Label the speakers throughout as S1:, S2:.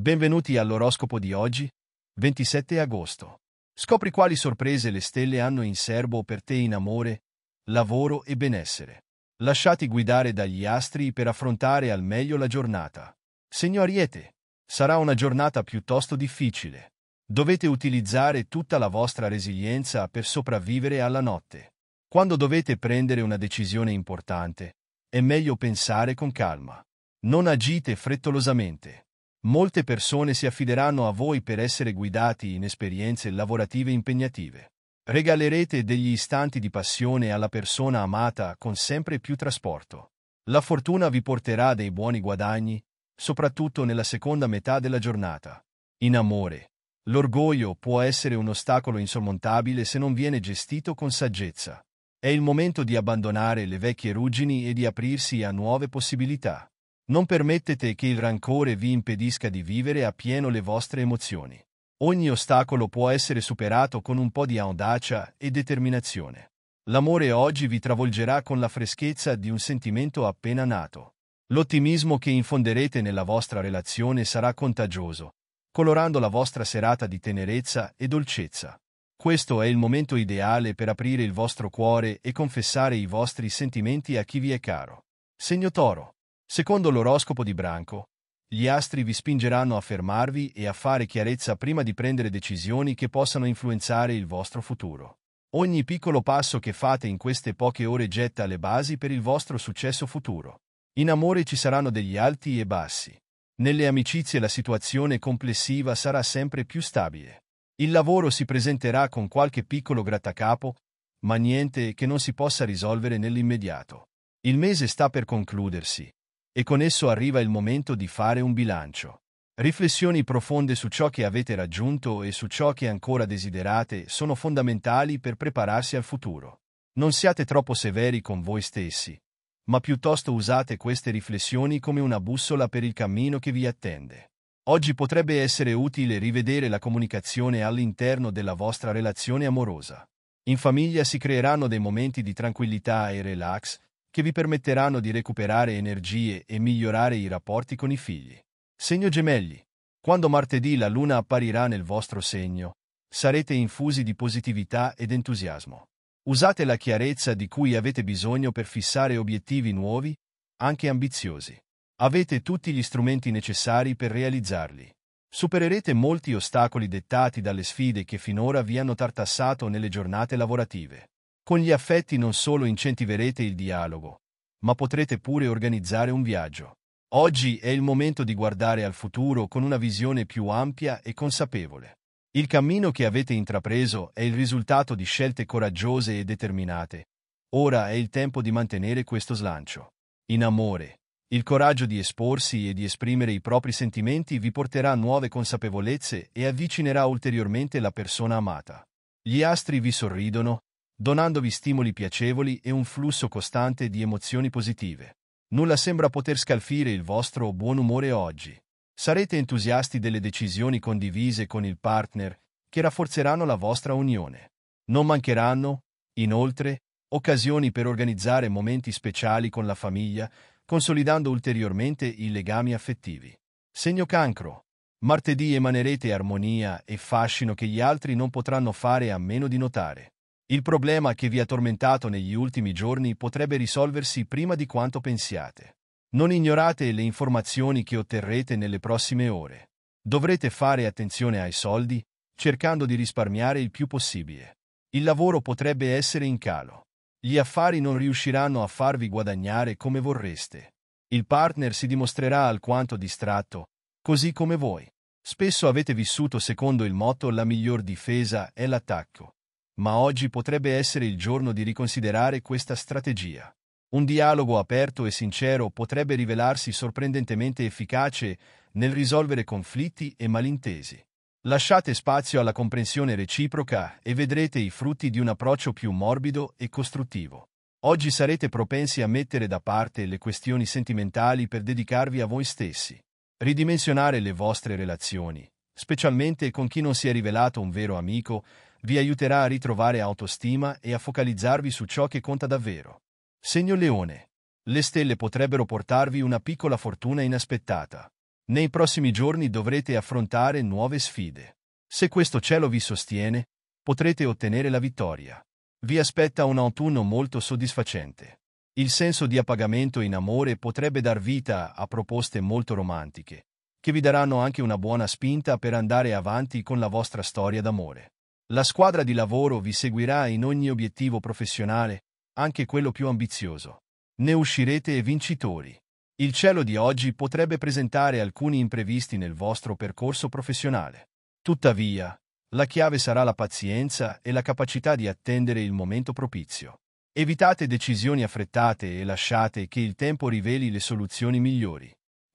S1: Benvenuti all'oroscopo di oggi, 27 agosto. Scopri quali sorprese le stelle hanno in serbo per te in amore, lavoro e benessere. Lasciati guidare dagli astri per affrontare al meglio la giornata. Segno Ariete, sarà una giornata piuttosto difficile. Dovete utilizzare tutta la vostra resilienza per sopravvivere alla notte. Quando dovete prendere una decisione importante, è meglio pensare con calma. Non agite frettolosamente. Molte persone si affideranno a voi per essere guidati in esperienze lavorative impegnative. Regalerete degli istanti di passione alla persona amata con sempre più trasporto. La fortuna vi porterà dei buoni guadagni, soprattutto nella seconda metà della giornata. In amore, l'orgoglio può essere un ostacolo insormontabile se non viene gestito con saggezza. È il momento di abbandonare le vecchie ruggini e di aprirsi a nuove possibilità. Non permettete che il rancore vi impedisca di vivere a pieno le vostre emozioni. Ogni ostacolo può essere superato con un po' di audacia e determinazione. L'amore oggi vi travolgerà con la freschezza di un sentimento appena nato. L'ottimismo che infonderete nella vostra relazione sarà contagioso, colorando la vostra serata di tenerezza e dolcezza. Questo è il momento ideale per aprire il vostro cuore e confessare i vostri sentimenti a chi vi è caro. Segno Toro. Secondo l'oroscopo di Branco, gli astri vi spingeranno a fermarvi e a fare chiarezza prima di prendere decisioni che possano influenzare il vostro futuro. Ogni piccolo passo che fate in queste poche ore getta le basi per il vostro successo futuro. In amore ci saranno degli alti e bassi. Nelle amicizie la situazione complessiva sarà sempre più stabile. Il lavoro si presenterà con qualche piccolo grattacapo, ma niente che non si possa risolvere nell'immediato. Il mese sta per concludersi e con esso arriva il momento di fare un bilancio. Riflessioni profonde su ciò che avete raggiunto e su ciò che ancora desiderate sono fondamentali per prepararsi al futuro. Non siate troppo severi con voi stessi, ma piuttosto usate queste riflessioni come una bussola per il cammino che vi attende. Oggi potrebbe essere utile rivedere la comunicazione all'interno della vostra relazione amorosa. In famiglia si creeranno dei momenti di tranquillità e relax, che vi permetteranno di recuperare energie e migliorare i rapporti con i figli. Segno gemelli. Quando martedì la luna apparirà nel vostro segno, sarete infusi di positività ed entusiasmo. Usate la chiarezza di cui avete bisogno per fissare obiettivi nuovi, anche ambiziosi. Avete tutti gli strumenti necessari per realizzarli. Supererete molti ostacoli dettati dalle sfide che finora vi hanno tartassato nelle giornate lavorative. Con gli affetti non solo incentiverete il dialogo, ma potrete pure organizzare un viaggio. Oggi è il momento di guardare al futuro con una visione più ampia e consapevole. Il cammino che avete intrapreso è il risultato di scelte coraggiose e determinate. Ora è il tempo di mantenere questo slancio. In amore, il coraggio di esporsi e di esprimere i propri sentimenti vi porterà a nuove consapevolezze e avvicinerà ulteriormente la persona amata. Gli astri vi sorridono donandovi stimoli piacevoli e un flusso costante di emozioni positive. Nulla sembra poter scalfire il vostro buon umore oggi. Sarete entusiasti delle decisioni condivise con il partner che rafforzeranno la vostra unione. Non mancheranno, inoltre, occasioni per organizzare momenti speciali con la famiglia, consolidando ulteriormente i legami affettivi. Segno cancro. Martedì emanerete armonia e fascino che gli altri non potranno fare a meno di notare. Il problema che vi ha tormentato negli ultimi giorni potrebbe risolversi prima di quanto pensiate. Non ignorate le informazioni che otterrete nelle prossime ore. Dovrete fare attenzione ai soldi, cercando di risparmiare il più possibile. Il lavoro potrebbe essere in calo. Gli affari non riusciranno a farvi guadagnare come vorreste. Il partner si dimostrerà alquanto distratto, così come voi. Spesso avete vissuto secondo il motto la miglior difesa è l'attacco ma oggi potrebbe essere il giorno di riconsiderare questa strategia. Un dialogo aperto e sincero potrebbe rivelarsi sorprendentemente efficace nel risolvere conflitti e malintesi. Lasciate spazio alla comprensione reciproca e vedrete i frutti di un approccio più morbido e costruttivo. Oggi sarete propensi a mettere da parte le questioni sentimentali per dedicarvi a voi stessi. Ridimensionare le vostre relazioni, specialmente con chi non si è rivelato un vero amico, vi aiuterà a ritrovare autostima e a focalizzarvi su ciò che conta davvero. Segno Leone. Le stelle potrebbero portarvi una piccola fortuna inaspettata. Nei prossimi giorni dovrete affrontare nuove sfide. Se questo cielo vi sostiene, potrete ottenere la vittoria. Vi aspetta un autunno molto soddisfacente. Il senso di appagamento in amore potrebbe dar vita a proposte molto romantiche, che vi daranno anche una buona spinta per andare avanti con la vostra storia d'amore. La squadra di lavoro vi seguirà in ogni obiettivo professionale, anche quello più ambizioso. Ne uscirete vincitori. Il cielo di oggi potrebbe presentare alcuni imprevisti nel vostro percorso professionale. Tuttavia, la chiave sarà la pazienza e la capacità di attendere il momento propizio. Evitate decisioni affrettate e lasciate che il tempo riveli le soluzioni migliori.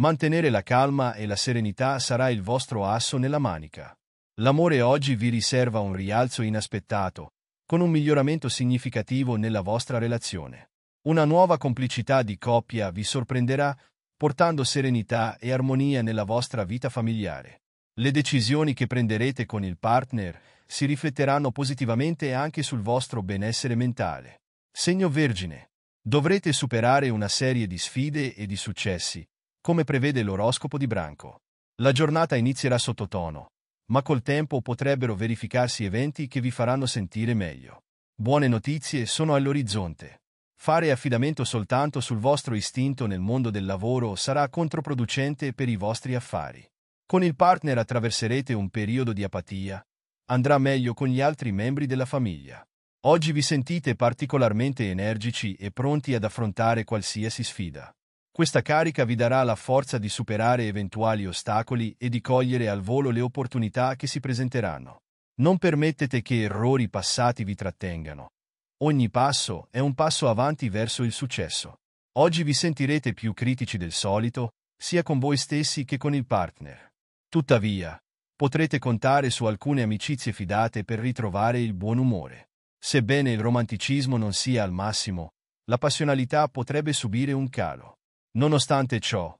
S1: Mantenere la calma e la serenità sarà il vostro asso nella manica. L'amore oggi vi riserva un rialzo inaspettato, con un miglioramento significativo nella vostra relazione. Una nuova complicità di coppia vi sorprenderà, portando serenità e armonia nella vostra vita familiare. Le decisioni che prenderete con il partner si rifletteranno positivamente anche sul vostro benessere mentale. Segno Vergine. Dovrete superare una serie di sfide e di successi, come prevede l'oroscopo di Branco. La giornata inizierà sottotono, ma col tempo potrebbero verificarsi eventi che vi faranno sentire meglio. Buone notizie sono all'orizzonte. Fare affidamento soltanto sul vostro istinto nel mondo del lavoro sarà controproducente per i vostri affari. Con il partner attraverserete un periodo di apatia, andrà meglio con gli altri membri della famiglia. Oggi vi sentite particolarmente energici e pronti ad affrontare qualsiasi sfida. Questa carica vi darà la forza di superare eventuali ostacoli e di cogliere al volo le opportunità che si presenteranno. Non permettete che errori passati vi trattengano. Ogni passo è un passo avanti verso il successo. Oggi vi sentirete più critici del solito, sia con voi stessi che con il partner. Tuttavia, potrete contare su alcune amicizie fidate per ritrovare il buon umore. Sebbene il romanticismo non sia al massimo, la passionalità potrebbe subire un calo. Nonostante ciò,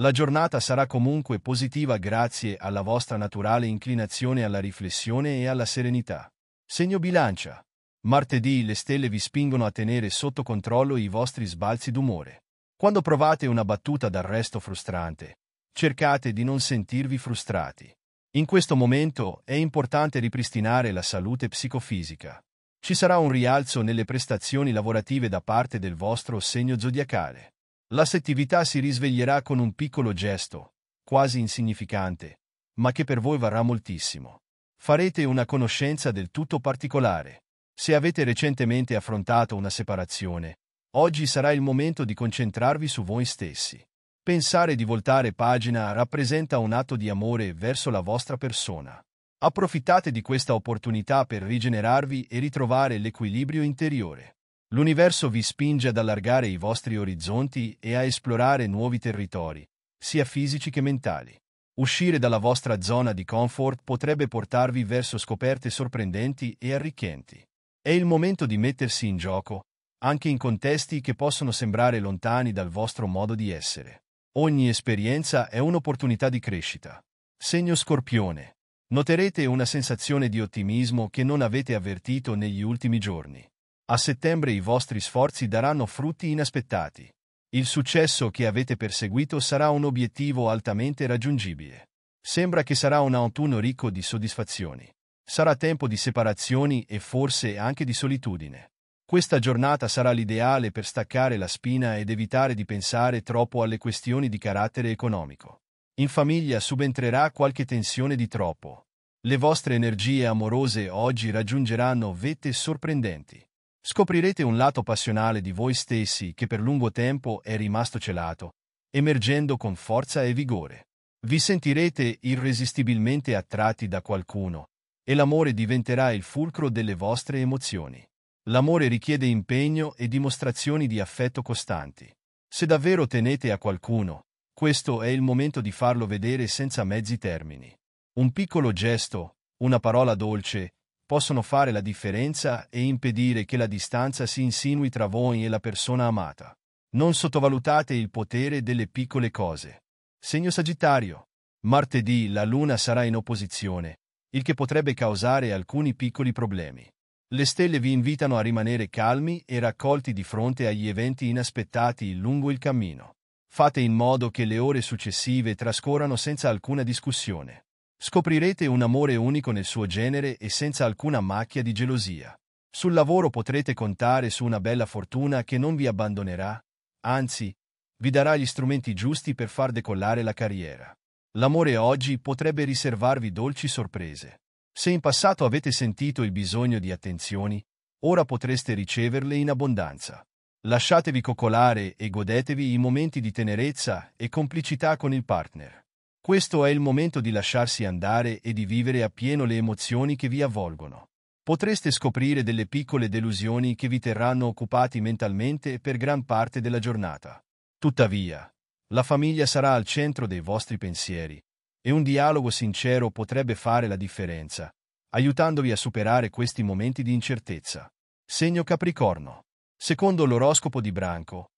S1: la giornata sarà comunque positiva grazie alla vostra naturale inclinazione alla riflessione e alla serenità. Segno bilancia. Martedì le stelle vi spingono a tenere sotto controllo i vostri sbalzi d'umore. Quando provate una battuta d'arresto frustrante, cercate di non sentirvi frustrati. In questo momento è importante ripristinare la salute psicofisica. Ci sarà un rialzo nelle prestazioni lavorative da parte del vostro segno zodiacale. La settività si risveglierà con un piccolo gesto, quasi insignificante, ma che per voi varrà moltissimo. Farete una conoscenza del tutto particolare. Se avete recentemente affrontato una separazione, oggi sarà il momento di concentrarvi su voi stessi. Pensare di voltare pagina rappresenta un atto di amore verso la vostra persona. Approfittate di questa opportunità per rigenerarvi e ritrovare l'equilibrio interiore. L'universo vi spinge ad allargare i vostri orizzonti e a esplorare nuovi territori, sia fisici che mentali. Uscire dalla vostra zona di comfort potrebbe portarvi verso scoperte sorprendenti e arricchenti. È il momento di mettersi in gioco, anche in contesti che possono sembrare lontani dal vostro modo di essere. Ogni esperienza è un'opportunità di crescita. Segno Scorpione. Noterete una sensazione di ottimismo che non avete avvertito negli ultimi giorni. A settembre i vostri sforzi daranno frutti inaspettati. Il successo che avete perseguito sarà un obiettivo altamente raggiungibile. Sembra che sarà un autunno ricco di soddisfazioni. Sarà tempo di separazioni e forse anche di solitudine. Questa giornata sarà l'ideale per staccare la spina ed evitare di pensare troppo alle questioni di carattere economico. In famiglia subentrerà qualche tensione di troppo. Le vostre energie amorose oggi raggiungeranno vette sorprendenti. Scoprirete un lato passionale di voi stessi che per lungo tempo è rimasto celato, emergendo con forza e vigore. Vi sentirete irresistibilmente attratti da qualcuno e l'amore diventerà il fulcro delle vostre emozioni. L'amore richiede impegno e dimostrazioni di affetto costanti. Se davvero tenete a qualcuno, questo è il momento di farlo vedere senza mezzi termini. Un piccolo gesto, una parola dolce, possono fare la differenza e impedire che la distanza si insinui tra voi e la persona amata. Non sottovalutate il potere delle piccole cose. Segno Sagittario. Martedì la Luna sarà in opposizione, il che potrebbe causare alcuni piccoli problemi. Le stelle vi invitano a rimanere calmi e raccolti di fronte agli eventi inaspettati lungo il cammino. Fate in modo che le ore successive trascorrano senza alcuna discussione. Scoprirete un amore unico nel suo genere e senza alcuna macchia di gelosia. Sul lavoro potrete contare su una bella fortuna che non vi abbandonerà, anzi, vi darà gli strumenti giusti per far decollare la carriera. L'amore oggi potrebbe riservarvi dolci sorprese. Se in passato avete sentito il bisogno di attenzioni, ora potreste riceverle in abbondanza. Lasciatevi coccolare e godetevi i momenti di tenerezza e complicità con il partner. Questo è il momento di lasciarsi andare e di vivere appieno le emozioni che vi avvolgono. Potreste scoprire delle piccole delusioni che vi terranno occupati mentalmente per gran parte della giornata. Tuttavia, la famiglia sarà al centro dei vostri pensieri e un dialogo sincero potrebbe fare la differenza, aiutandovi a superare questi momenti di incertezza. Segno Capricorno. Secondo l'oroscopo di Branco,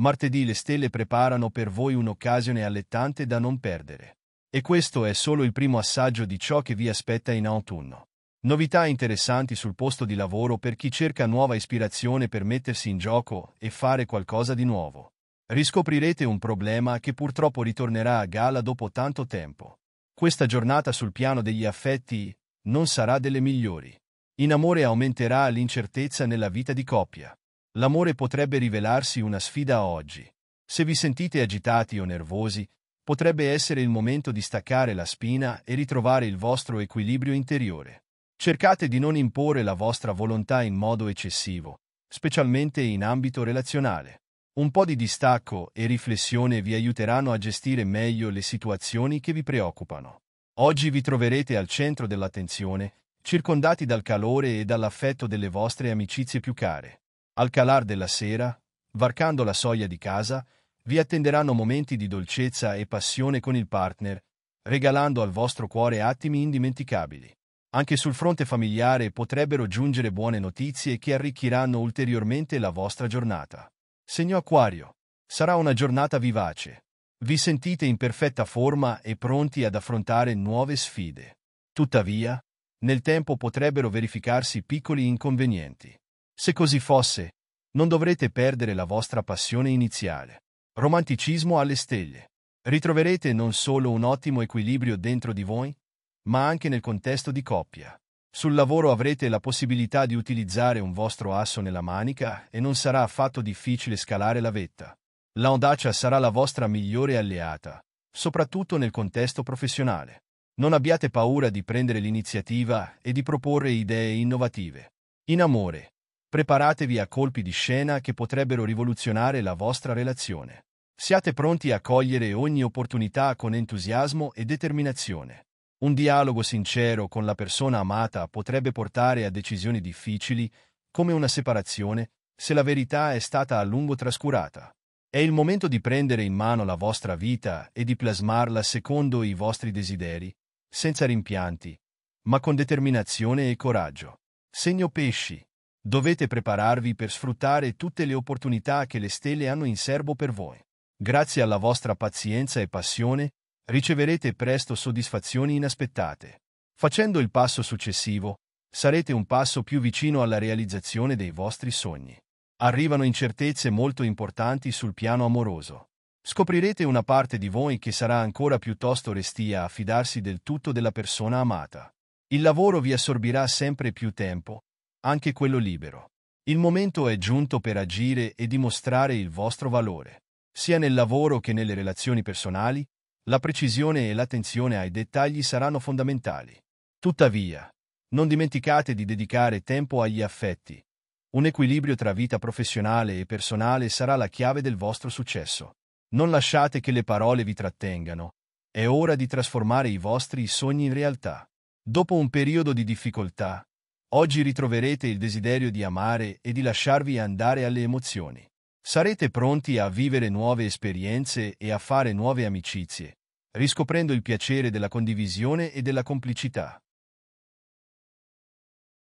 S1: Martedì le stelle preparano per voi un'occasione allettante da non perdere. E questo è solo il primo assaggio di ciò che vi aspetta in autunno. Novità interessanti sul posto di lavoro per chi cerca nuova ispirazione per mettersi in gioco e fare qualcosa di nuovo. Riscoprirete un problema che purtroppo ritornerà a gala dopo tanto tempo. Questa giornata sul piano degli affetti non sarà delle migliori. In amore aumenterà l'incertezza nella vita di coppia l'amore potrebbe rivelarsi una sfida oggi. Se vi sentite agitati o nervosi, potrebbe essere il momento di staccare la spina e ritrovare il vostro equilibrio interiore. Cercate di non imporre la vostra volontà in modo eccessivo, specialmente in ambito relazionale. Un po' di distacco e riflessione vi aiuteranno a gestire meglio le situazioni che vi preoccupano. Oggi vi troverete al centro dell'attenzione, circondati dal calore e dall'affetto delle vostre amicizie più care. Al calar della sera, varcando la soglia di casa, vi attenderanno momenti di dolcezza e passione con il partner, regalando al vostro cuore attimi indimenticabili. Anche sul fronte familiare potrebbero giungere buone notizie che arricchiranno ulteriormente la vostra giornata. Segno Aquario. Sarà una giornata vivace. Vi sentite in perfetta forma e pronti ad affrontare nuove sfide. Tuttavia, nel tempo potrebbero verificarsi piccoli inconvenienti. Se così fosse, non dovrete perdere la vostra passione iniziale. Romanticismo alle stelle. Ritroverete non solo un ottimo equilibrio dentro di voi, ma anche nel contesto di coppia. Sul lavoro avrete la possibilità di utilizzare un vostro asso nella manica e non sarà affatto difficile scalare la vetta. L'audacia sarà la vostra migliore alleata, soprattutto nel contesto professionale. Non abbiate paura di prendere l'iniziativa e di proporre idee innovative. In amore, preparatevi a colpi di scena che potrebbero rivoluzionare la vostra relazione. Siate pronti a cogliere ogni opportunità con entusiasmo e determinazione. Un dialogo sincero con la persona amata potrebbe portare a decisioni difficili, come una separazione, se la verità è stata a lungo trascurata. È il momento di prendere in mano la vostra vita e di plasmarla secondo i vostri desideri, senza rimpianti, ma con determinazione e coraggio. Segno pesci. Dovete prepararvi per sfruttare tutte le opportunità che le stelle hanno in serbo per voi. Grazie alla vostra pazienza e passione, riceverete presto soddisfazioni inaspettate. Facendo il passo successivo, sarete un passo più vicino alla realizzazione dei vostri sogni. Arrivano incertezze molto importanti sul piano amoroso. Scoprirete una parte di voi che sarà ancora piuttosto restia a fidarsi del tutto della persona amata. Il lavoro vi assorbirà sempre più tempo, anche quello libero. Il momento è giunto per agire e dimostrare il vostro valore. Sia nel lavoro che nelle relazioni personali, la precisione e l'attenzione ai dettagli saranno fondamentali. Tuttavia, non dimenticate di dedicare tempo agli affetti. Un equilibrio tra vita professionale e personale sarà la chiave del vostro successo. Non lasciate che le parole vi trattengano. È ora di trasformare i vostri sogni in realtà. Dopo un periodo di difficoltà, Oggi ritroverete il desiderio di amare e di lasciarvi andare alle emozioni. Sarete pronti a vivere nuove esperienze e a fare nuove amicizie, riscoprendo il piacere della condivisione e della complicità.